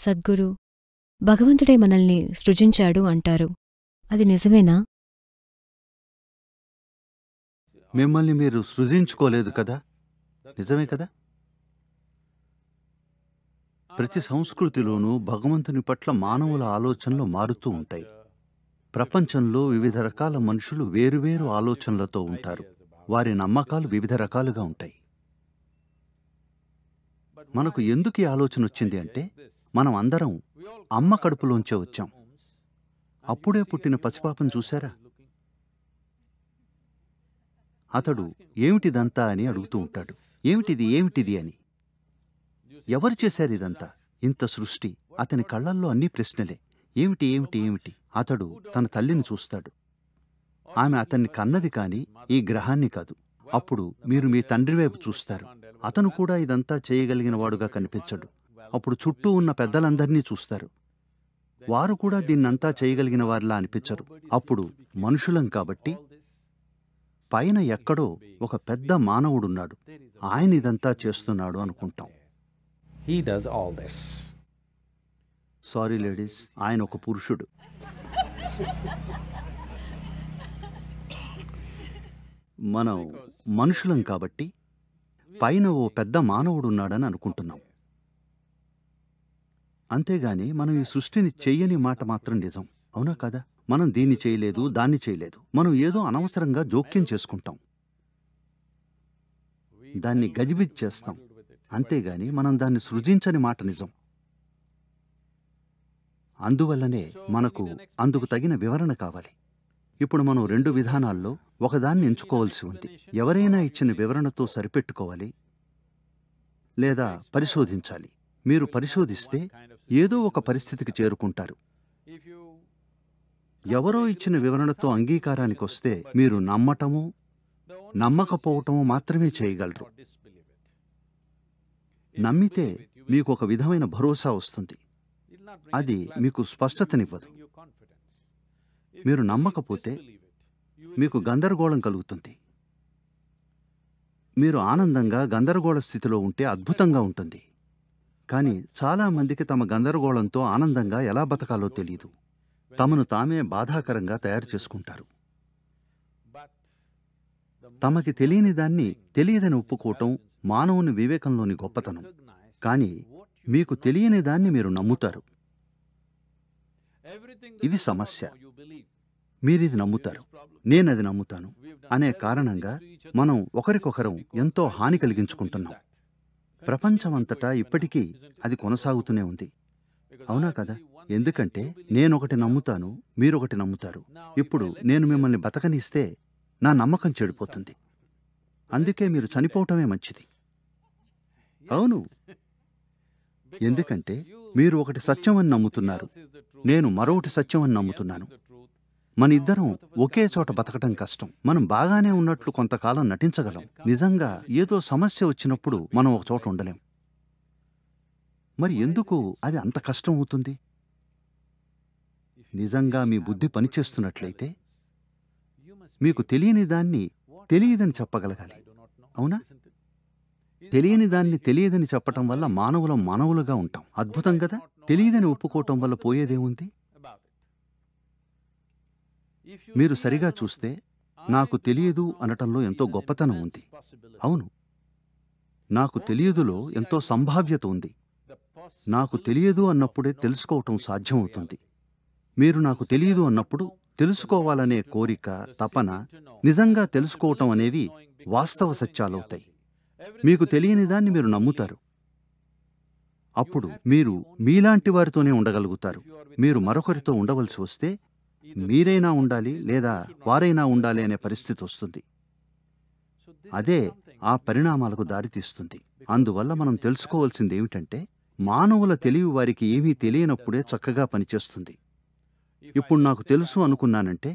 సద్గురు భగవంతుడే మనల్ని సృజించాడు అంటారు అది నిజమేనా మిమ్మల్ని మీరు సృజించుకోలేదు కదా నిజమే కదా ప్రతి సంస్కృతిలోనూ భగవంతుని పట్ల మానవుల ఆలోచనలు మారుతూ ఉంటాయి ప్రపంచంలో వివిధ రకాల మనుషులు వేరువేరు ఆలోచనలతో ఉంటారు వారి నమ్మకాలు వివిధ రకాలుగా ఉంటాయి మనకు ఎందుకు ఈ ఆలోచన వచ్చింది అంటే మనం అందరం అమ్మ కడుపులోంచే వచ్చాం అప్పుడే పుట్టిన పసిపాపం చూశారా అతడు ఏమిటిదంతా అని అడుగుతూ ఉంటాడు ఏమిటిది ఏమిటిది అని ఎవరు చేశారు ఇదంతా ఇంత సృష్టి అతని కళ్ళల్లో అన్ని ప్రశ్నలే ఏమిటి ఏమిటి ఏమిటి అతడు తన తల్లిని చూస్తాడు ఆమె అతన్ని కన్నది కాని ఈ గ్రహాన్ని కాదు అప్పుడు మీరు మీ తండ్రి వైపు చూస్తారు అతను కూడా ఇదంతా చేయగలిగిన వాడుగా కనిపించడు అప్పుడు చుట్టూ ఉన్న పెద్దలందరినీ చూస్తారు వారు కూడా దీన్నంతా చేయగలిగిన వారిలా అనిపించరు అప్పుడు మనుషులం కాబట్టి పైన ఎక్కడో ఒక పెద్ద మానవుడున్నాడు ఆయన ఇదంతా చేస్తున్నాడు అనుకుంటాం he does all this sorry ladies ఆయన ఒక పురుషుడు మనం మనుషులం కాబట్టి పైన ఓ పెద్ద మానవుడున్నాడని అనుకుంటున్నాం అంతేగాని మనం ఈ సృష్టిని చెయ్యని మాట మాత్రం నిజం అవునా కదా మనం దీన్ని చేయలేదు దాన్ని చేయలేదు మనం ఏదో అనవసరంగా జోక్యం చేసుకుంటాం దాన్ని గజిబిజ్ చేస్తాం అంతేగాని మనం దాన్ని సృజించని మాట నిజం అందువల్లనే మనకు అందుకు తగిన వివరణ కావాలి ఇప్పుడు మనం రెండు విధానాల్లో ఒకదాన్ని ఎంచుకోవాల్సి ఉంది ఎవరైనా ఇచ్చిన వివరణతో సరిపెట్టుకోవాలి లేదా పరిశోధించాలి మీరు పరిశోధిస్తే ఏదో ఒక పరిస్థితికి చేరుకుంటారు ఎవరో ఇచ్చిన వివరణతో అంగీకారానికి వస్తే మీరు నమ్మటము నమ్మకపోవటము మాత్రమే చేయగలరు నమ్మితే మీకు ఒక విధమైన భరోసా వస్తుంది అది మీకు స్పష్టతనివ్వదు మీరు నమ్మకపోతే మీకు గందరగోళం కలుగుతుంది మీరు ఆనందంగా గందరగోళ స్థితిలో ఉంటే అద్భుతంగా ఉంటుంది కానీ చాలామందికి తమ గందరగోళంతో ఆనందంగా ఎలా బతకాలో తెలియదు తమను తామే బాధాకరంగా తయారు చేసుకుంటారు తమకి తెలియని దాన్ని తెలియదని ఒప్పుకోవటం మానవుని వివేకంలోని గొప్పతనం కానీ మీకు తెలియని దాన్ని మీరు నమ్ముతారు ఇది సమస్య మీరిది నమ్ముతారు నేనది నమ్ముతాను అనే కారణంగా మనం ఒకరికొకరం ఎంతో హాని కలిగించుకుంటున్నాం ప్రపంచమంతటా ఇప్పటికీ అది కొనసాగుతూనే ఉంది అవునా కదా ఎందుకంటే నేనొకటి నమ్ముతాను మీరొకటి నమ్ముతారు ఇప్పుడు నేను మిమ్మల్ని బతకనిస్తే నా నమ్మకం చెడిపోతుంది అందుకే మీరు చనిపోవటమే మంచిది అవును ఎందుకంటే మీరు ఒకటి సత్యం అని నమ్ముతున్నారు నేను మరొకటి సత్యం అని నమ్ముతున్నాను మన ఇద్దరం ఒకే చోట బతకటం కష్టం మనం బాగానే ఉన్నట్లు కొంతకాలం నటించగలం నిజంగా ఏదో సమస్య వచ్చినప్పుడు మనం ఒక చోట ఉండలేం మరి ఎందుకు అది అంత కష్టం అవుతుంది నిజంగా మీ బుద్ధి పనిచేస్తున్నట్లయితే మీకు తెలియని దాన్ని తెలియదని చెప్పగలగాలి అవునా తెలియని దాన్ని తెలియదని చెప్పటం వల్ల మానవులం మానవులుగా ఉంటాం అద్భుతం కదా తెలియదని ఒప్పుకోవటం వల్ల పోయేదేముంది మీరు సరిగా చూస్తే నాకు తెలియదు అనటంలో ఎంతో గొప్పతనం ఉంది అవును నాకు తెలియదులో ఎంతో సంభావ్యత ఉంది నాకు తెలియదు అన్నప్పుడే తెలుసుకోవటం సాధ్యమవుతుంది మీరు నాకు తెలియదు అన్నప్పుడు తెలుసుకోవాలనే కోరిక తపన నిజంగా తెలుసుకోవటం అనేవి వాస్తవ సత్యాలవుతాయి మీకు తెలియని దాన్ని మీరు నమ్ముతారు అప్పుడు మీరు మీలాంటి వారితోనే ఉండగలుగుతారు మీరు మరొకరితో ఉండవలసి వస్తే మీరైనా ఉండాలి లేదా వారైనా ఉండాలి అనే పరిస్థితి వస్తుంది అదే ఆ పరిణామాలకు దారితీస్తుంది అందువల్ల మనం తెలుసుకోవాల్సింది ఏమిటంటే మానవుల తెలివి వారికి ఏమీ తెలియనప్పుడే చక్కగా పనిచేస్తుంది ఇప్పుడు నాకు తెలుసు అనుకున్నానంటే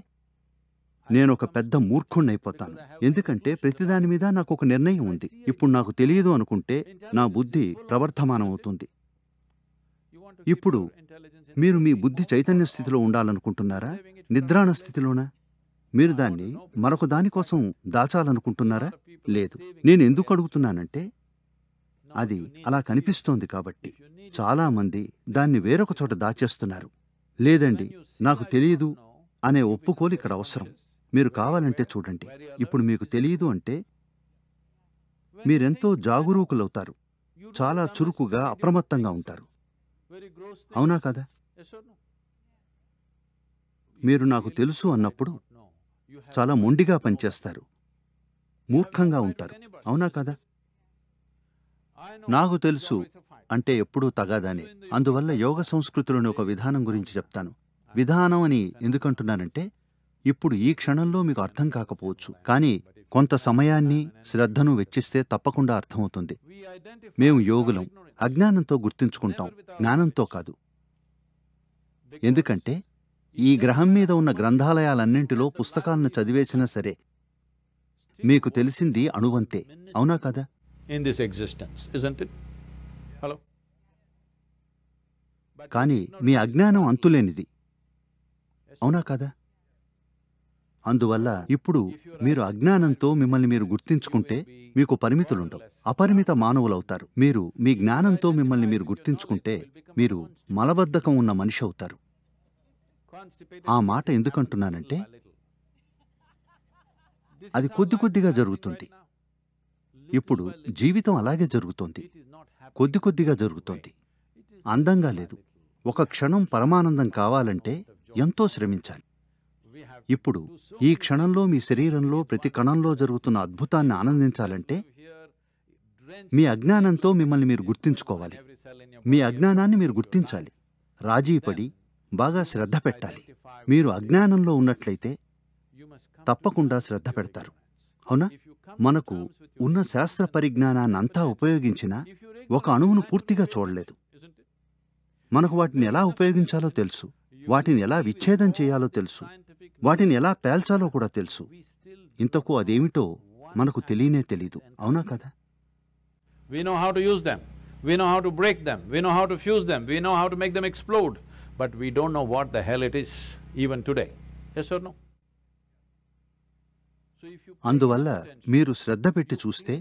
నేను ఒక పెద్ద మూర్ఖుణ్ణైపోతాను ఎందుకంటే ప్రతిదాని మీద నాకు ఒక నిర్ణయం ఉంది ఇప్పుడు నాకు తెలియదు అనుకుంటే నా బుద్ధి ప్రవర్ధమానమవుతుంది అవుతుంది ఇప్పుడు మీరు మీ బుద్ధి చైతన్య స్థితిలో ఉండాలనుకుంటున్నారా నిద్రాణ స్థితిలోనా మీరు దాన్ని మరొక దానికోసం దాచాలనుకుంటున్నారా లేదు నేను ఎందుకు అడుగుతున్నానంటే అది అలా కనిపిస్తోంది కాబట్టి చాలామంది దాన్ని వేరొక చోట దాచేస్తున్నారు లేదండి నాకు తెలియదు అనే ఒప్పుకోలు ఇక్కడ అవసరం మీరు కావాలంటే చూడండి ఇప్పుడు మీకు తెలియదు అంటే మీరెంతో జాగరూకులవుతారు చాలా చురుకుగా అప్రమత్తంగా ఉంటారు అవునా కదా మీరు నాకు తెలుసు అన్నప్పుడు చాలా మొండిగా పనిచేస్తారు మూర్ఖంగా ఉంటారు అవునా కదా నాకు తెలుసు అంటే ఎప్పుడూ తగాదానే అందువల్ల యోగ సంస్కృతులను ఒక విధానం గురించి చెప్తాను విధానం అని ఎందుకంటున్నానంటే ఇప్పుడు ఈ క్షణంలో మీకు అర్థం కాకపోవచ్చు కానీ కొంత సమయాన్ని శ్రద్ధను వెచ్చిస్తే తప్పకుండా అర్థమవుతుంది మేము యోగులం అజ్ఞానంతో గుర్తించుకుంటాం జ్ఞానంతో కాదు ఎందుకంటే ఈ గ్రహం మీద ఉన్న గ్రంథాలయాలన్నింటిలో పుస్తకాలను చదివేసినా సరే మీకు తెలిసింది అణువంతే అవునా కదా కానీ మీ అజ్ఞానం అంతులేనిది అవునా కదా అందువల్ల ఇప్పుడు మీరు అజ్ఞానంతో మిమ్మల్ని మీరు గుర్తించుకుంటే మీకు పరిమితులుండవు అపరిమిత మానవులవుతారు మీరు మీ జ్ఞానంతో మిమ్మల్ని మీరు గుర్తించుకుంటే మీరు మలబద్ధకం ఉన్న మనిషి అవుతారు ఆ మాట ఎందుకంటున్నానంటే అది కొద్ది కొద్దిగా జరుగుతుంది ఇప్పుడు జీవితం అలాగే జరుగుతోంది కొద్ది కొద్దిగా జరుగుతోంది అందంగా లేదు ఒక క్షణం పరమానందం కావాలంటే ఎంతో శ్రమించాలి ఇప్పుడు ఈ క్షణంలో మీ శరీరంలో ప్రతి కణంలో జరుగుతున్న అద్భుతాన్ని ఆనందించాలంటే మీ అజ్ఞానంతో మిమ్మల్ని మీరు గుర్తించుకోవాలి మీ అజ్ఞానాన్ని మీరు గుర్తించాలి రాజీపడి బాగా శ్రద్ధ పెట్టాలి మీరు అజ్ఞానంలో ఉన్నట్లయితే తప్పకుండా శ్రద్ధ పెడతారు అవునా మనకు ఉన్న శాస్త్ర పరిజ్ఞానాన్ని అంతా ఉపయోగించినా ఒక అణువును పూర్తిగా చూడలేదు మనకు వాటిని ఎలా ఉపయోగించాలో తెలుసు వాటిని ఎలా విచ్ఛేదం చేయాలో తెలుసు వాటిని ఎలా పేల్చాలో కూడా తెలుసు ఇంతకు అదేమిటో మనకు తెలియనే తెలీదు అవునా కదా we know how to use them we know how to break them we know how to fuse them we know how to make them explode but we don't know what the hell it is even today yes or no అందువల్ల మీరు శ్రద్ధ పెట్టి చూస్తే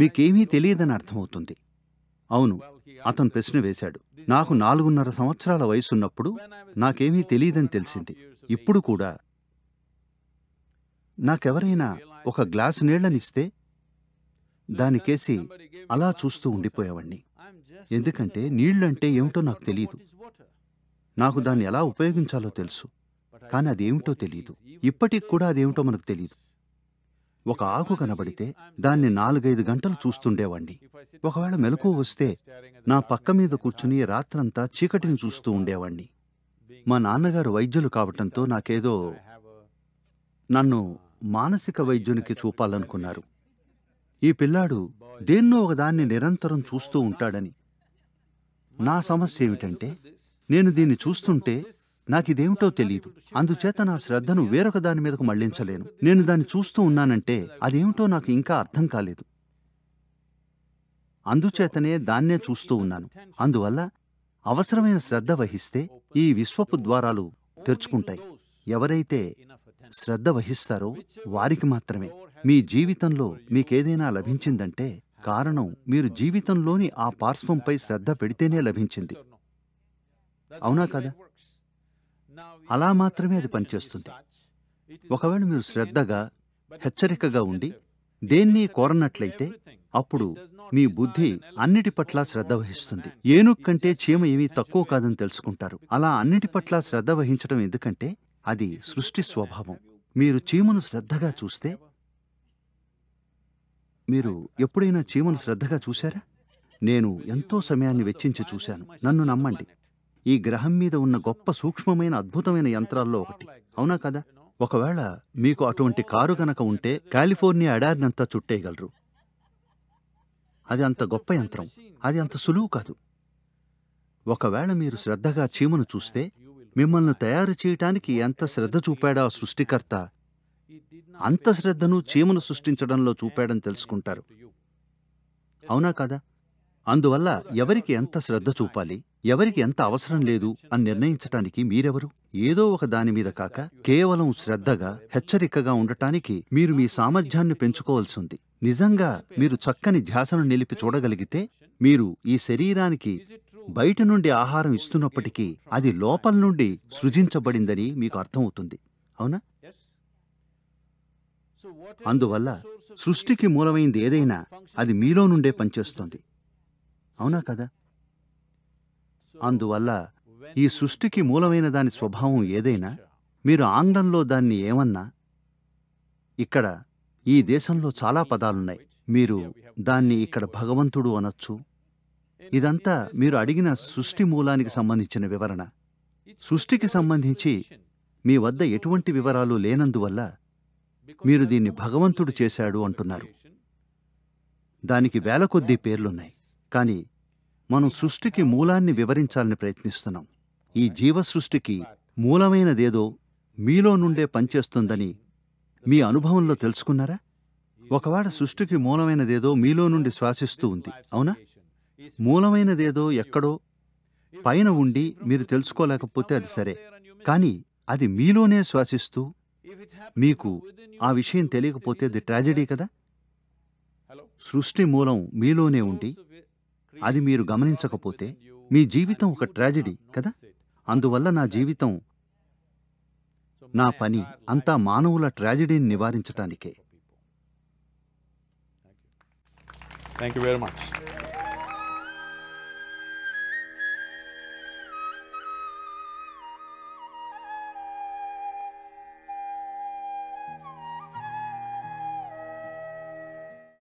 మీకేమీ తెలియదని అర్థమవుతుంది అవును అతను ప్రశ్న వేశాడు నాకు నాలుగున్నర సంవత్సరాల వయసున్నప్పుడు నాకేమీ తెలియదని తెలిసింది ఇప్పుడు కూడా నాకెవరైనా ఒక గ్లాస్ నీళ్లనిస్తే దానికేసి అలా చూస్తూ ఉండిపోయేవాణ్ణి ఎందుకంటే నీళ్లంటే ఏమిటో నాకు తెలియదు నాకు దాన్ని ఎలా ఉపయోగించాలో తెలుసు కానీ అదేమిటో తెలియదు ఇప్పటికి కూడా అదేమిటో మనకు తెలియదు ఒక ఆకు కనబడితే దాన్ని నాలుగైదు గంటలు చూస్తుండేవాణ్ణి ఒకవేళ మెలకు వస్తే నా పక్క మీద కూర్చుని రాత్రంతా చీకటిని చూస్తూ ఉండేవాణ్ణి మా నాన్నగారు వైద్యులు కావటంతో నాకేదో నన్ను మానసిక వైద్యునికి చూపాలనుకున్నారు ఈ పిల్లాడు దేన్నో ఒకదాన్ని నిరంతరం చూస్తూ ఉంటాడని నా సమస్య ఏమిటంటే నేను దీన్ని చూస్తుంటే నాకిదేమిటో తెలియదు అందుచేత నా శ్రద్ధను వేరొక దాని మీదకు మళ్లించలేను నేను దాన్ని చూస్తూ ఉన్నానంటే అదేమిటో నాకు ఇంకా అర్థం కాలేదు అందుచేతనే దాన్నే చూస్తూ ఉన్నాను అందువల్ల అవసరమైన శ్రద్ధ వహిస్తే ఈ విశ్వపు ద్వారాలు తెరుచుకుంటాయి ఎవరైతే శ్రద్ధ వహిస్తారో వారికి మాత్రమే మీ జీవితంలో మీకేదైనా లభించిందంటే కారణం మీరు జీవితంలోని ఆ పార్శ్వంపై శ్రద్ధ పెడితేనే లభించింది అవునా కదా అలా మాత్రమే అది పనిచేస్తుంది ఒకవేళ మీరు శ్రద్ధగా హెచ్చరికగా ఉండి దేన్ని కోరనట్లయితే అప్పుడు మీ బుద్ధి అన్నిటి పట్ల శ్రద్ధ వహిస్తుంది ఏనుక్కంటే కంటే చీమ ఏమీ తక్కువ కాదని తెలుసుకుంటారు అలా అన్నిటి పట్ల శ్రద్ధ వహించడం ఎందుకంటే అది సృష్టి స్వభావం మీరు చీమను శ్రద్ధగా చూస్తే మీరు ఎప్పుడైనా చీమను శ్రద్ధగా చూశారా నేను ఎంతో సమయాన్ని వెచ్చించి చూశాను నన్ను నమ్మండి ఈ గ్రహం మీద ఉన్న గొప్ప సూక్ష్మమైన అద్భుతమైన యంత్రాల్లో ఒకటి అవునా కదా ఒకవేళ మీకు అటువంటి కారు గనక ఉంటే కాలిఫోర్నియా అడార్నంతా చుట్టేయగలరు అది అంత గొప్ప యంత్రం అది అంత సులువు కాదు ఒకవేళ మీరు శ్రద్ధగా చీమను చూస్తే మిమ్మల్ని తయారు చేయటానికి ఎంత శ్రద్ధ చూపాడా సృష్టికర్త అంత శ్రద్ధను చీమను సృష్టించడంలో చూపాడని తెలుసుకుంటారు అవునా కదా అందువల్ల ఎవరికి ఎంత శ్రద్ధ చూపాలి ఎవరికి ఎంత అవసరం లేదు అని నిర్ణయించటానికి మీరెవరు ఏదో ఒక దాని మీద కాక కేవలం శ్రద్ధగా హెచ్చరికగా ఉండటానికి మీరు మీ సామర్థ్యాన్ని ఉంది నిజంగా మీరు చక్కని ధ్యాసను నిలిపి చూడగలిగితే మీరు ఈ శరీరానికి బయట నుండి ఆహారం ఇస్తున్నప్పటికీ అది లోపల నుండి సృజించబడిందని మీకు అర్థమవుతుంది అవునా అందువల్ల సృష్టికి మూలమైంది ఏదైనా అది మీలో నుండే పనిచేస్తుంది అవునా కదా అందువల్ల ఈ సృష్టికి మూలమైన దాని స్వభావం ఏదైనా మీరు ఆంగ్లంలో దాన్ని ఏమన్నా ఇక్కడ ఈ దేశంలో చాలా పదాలున్నాయి మీరు దాన్ని ఇక్కడ భగవంతుడు అనొచ్చు ఇదంతా మీరు అడిగిన సృష్టి మూలానికి సంబంధించిన వివరణ సృష్టికి సంబంధించి మీ వద్ద ఎటువంటి వివరాలు లేనందువల్ల మీరు దీన్ని భగవంతుడు చేశాడు అంటున్నారు దానికి వేల కొద్దీ పేర్లున్నాయి కానీ మనం సృష్టికి మూలాన్ని వివరించాలని ప్రయత్నిస్తున్నాం ఈ జీవ సృష్టికి మూలమైనదేదో మీలో నుండే పనిచేస్తుందని మీ అనుభవంలో తెలుసుకున్నారా ఒకవాడ సృష్టికి మూలమైనదేదో మీలో నుండి శ్వాసిస్తూ ఉంది అవునా మూలమైనదేదో ఎక్కడో పైన ఉండి మీరు తెలుసుకోలేకపోతే అది సరే కానీ అది మీలోనే శ్వాసిస్తూ మీకు ఆ విషయం తెలియకపోతే అది ట్రాజెడీ కదా సృష్టి మూలం మీలోనే ఉండి అది మీరు గమనించకపోతే మీ జీవితం ఒక ట్రాజెడీ కదా అందువల్ల నా జీవితం నా పని అంతా మానవుల ట్రాజెడీని నివారించటానికే థ్యాంక్ యూ వెరీ మచ్